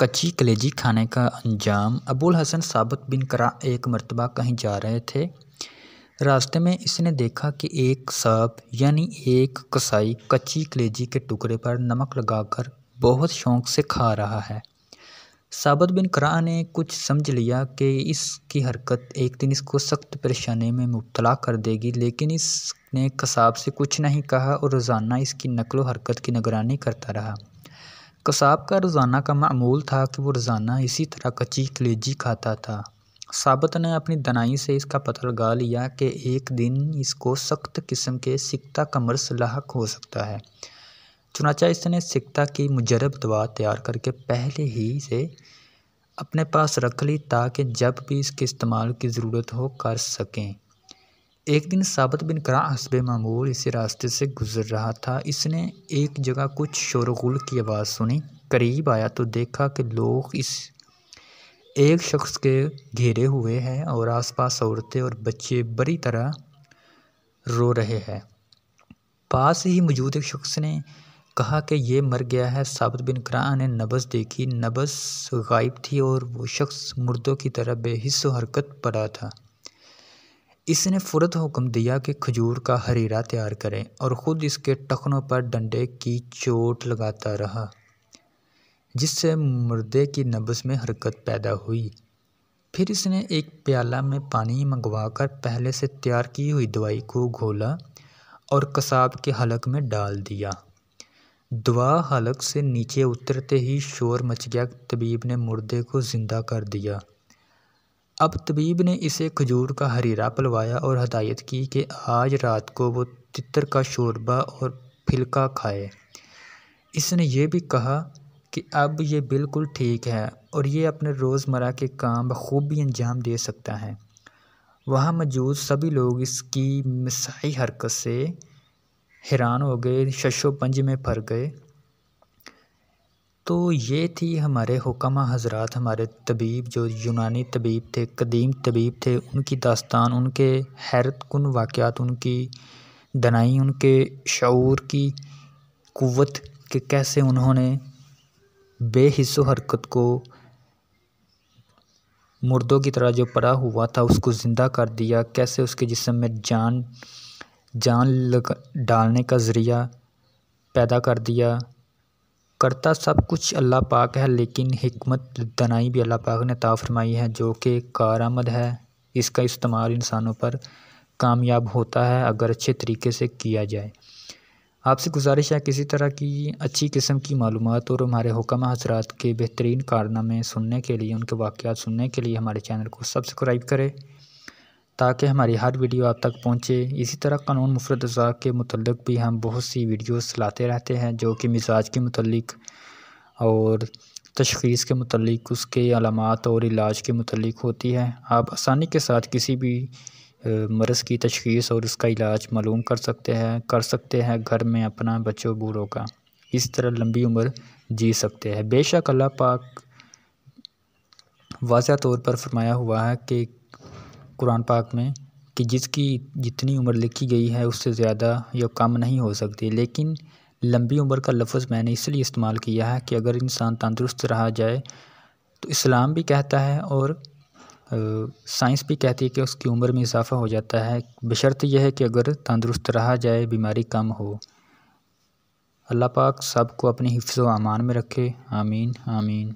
कच्ची कलेजी खाने का अंजाम अबुल हसन साबित बिन करा एक मरतबा कहीं जा रहे थे रास्ते में इसने देखा कि एक सांप यानी एक कसाई कच्ची कलेजी के टुकड़े पर नमक लगाकर बहुत शौक से खा रहा है साबित बिन करा ने कुछ समझ लिया कि इसकी हरकत एक दिन इसको सख्त परेशानी में मुबतला कर देगी लेकिन इसने कसाब से कुछ नहीं कहा और रोज़ाना इसकी नकलो हरकत की निगरानी करता रहा कसाब का रोज़ाना का मामूल था कि वो रोज़ाना इसी तरह कच्ची कलेजी खाता था साबत ने अपनी दनाई से इसका पता लगा लिया कि एक दिन इसको सख्त किस्म के सिकता का मर्स लाक हो सकता है चुनाचा इसने सिकता की मुजरब दवा तैयार करके पहले ही से अपने पास रख ली ताकि जब भी इसके इस्तेमाल की ज़रूरत हो कर सकें एक दिन साबत बिन करा हसब मामूल इसी रास्ते से गुजर रहा था इसने एक जगह कुछ शोरगुल की आवाज़ सुनी करीब आया तो देखा कि लोग इस एक शख्स के घेरे हुए हैं और आसपास औरतें और बच्चे बड़ी तरह रो रहे हैं पास ही मौजूद एक शख्स ने कहा कि ये मर गया है साबित बिन करा ने नबस देखी नबस गायब थी और वो शख्स मुर्दों की तरह बेहिस हरकत पड़ा था इसने फुरत हुक्म दिया कि खजूर का हरीरा तैयार करें और ख़ुद इसके टखनों पर डंडे की चोट लगाता रहा जिससे मुर्दे की नब्स में हरकत पैदा हुई फिर इसने एक प्याला में पानी मंगवा कर पहले से तैयार की हुई दवाई को घोला और कसाब के हलक में डाल दिया दवा हलक से नीचे उतरते ही शोर मच गया तबीब ने मुर्दे को ज़िंदा कर दिया अब तबीब ने इसे खजूर का हरीरा पलवाया और हदायत की कि आज रात को वो तितर का शोरबा और फिलका खाए इसने ये भी कहा कि अब ये बिल्कुल ठीक है और ये अपने रोज़मर्रा के काम बखूबी अंजाम दे सकता है वहाँ मौजूद सभी लोग इसकी मिसाई हरकत से हैरान हो गए शशो पंज में फर गए तो ये थी हमारे हुक्मा हजरात हमारे तबीब जो यूनानी तबीब थे कदीम तबीब थे उनकी दास्तान उनके हैरत कन वाक़ात उनकी दनाई उनके शूर की क़वत कि कैसे उन्होंने बेहिस्सो हरकत को मुर्दों की तरह जो पड़ा हुआ था उसको ज़िंदा कर दिया कैसे उसके जिसम में जान जान लग डालने का ज़रिया पैदा कर दिया करता सब कुछ अल्लाह पाक है लेकिन हमत दनाई भी अल्लाह पाक ने ता फरमाई है जो कि आमद है इसका इस्तेमाल इंसानों पर कामयाब होता है अगर अच्छे तरीके से किया जाए आपसे गुजारिश है किसी तरह की अच्छी किस्म की मालूम और हमारे हुक्म हजरात के बेहतरीन कारनामे सुनने के लिए उनके वाक़ सुनने के लिए हमारे चैनल को सब्सक्राइब करें ताकि हमारी हर वीडियो आप तक पहुँचे इसी तरह कानून मुफरत अज़ा के मतलब भी हम बहुत सी वीडियोस लाते रहते हैं जो कि मिजाज के मतलब और तशखीस के मतलब उसके अलामत और इलाज के मतलब होती है आप आसानी के साथ किसी भी मरस की तशखीस और उसका इलाज मालूम कर सकते हैं कर सकते हैं घर में अपना बच्चों बूढ़ों का इस तरह लंबी उम्र जी सकते हैं बेशक अल्लाह पाक वाजह तौर पर फरमाया हुआ है कि कुरान पाक में कि जिसकी जितनी उम्र लिखी गई है उससे ज़्यादा या कम नहीं हो सकती लेकिन लंबी उम्र का लफ्ज़ मैंने इसलिए इस्तेमाल किया है कि अगर इंसान तंदुरुस्त रहा जाए तो इस्लाम भी कहता है और साइंस भी कहती है कि उसकी उम्र में इजाफ़ा हो जाता है बशर्त यह है कि अगर तंदुरुस्त रहा जाए बीमारी कम हो अल्लाह पाक सबको अपने हिफ्ज़ अमान में रखे आमीन आमीन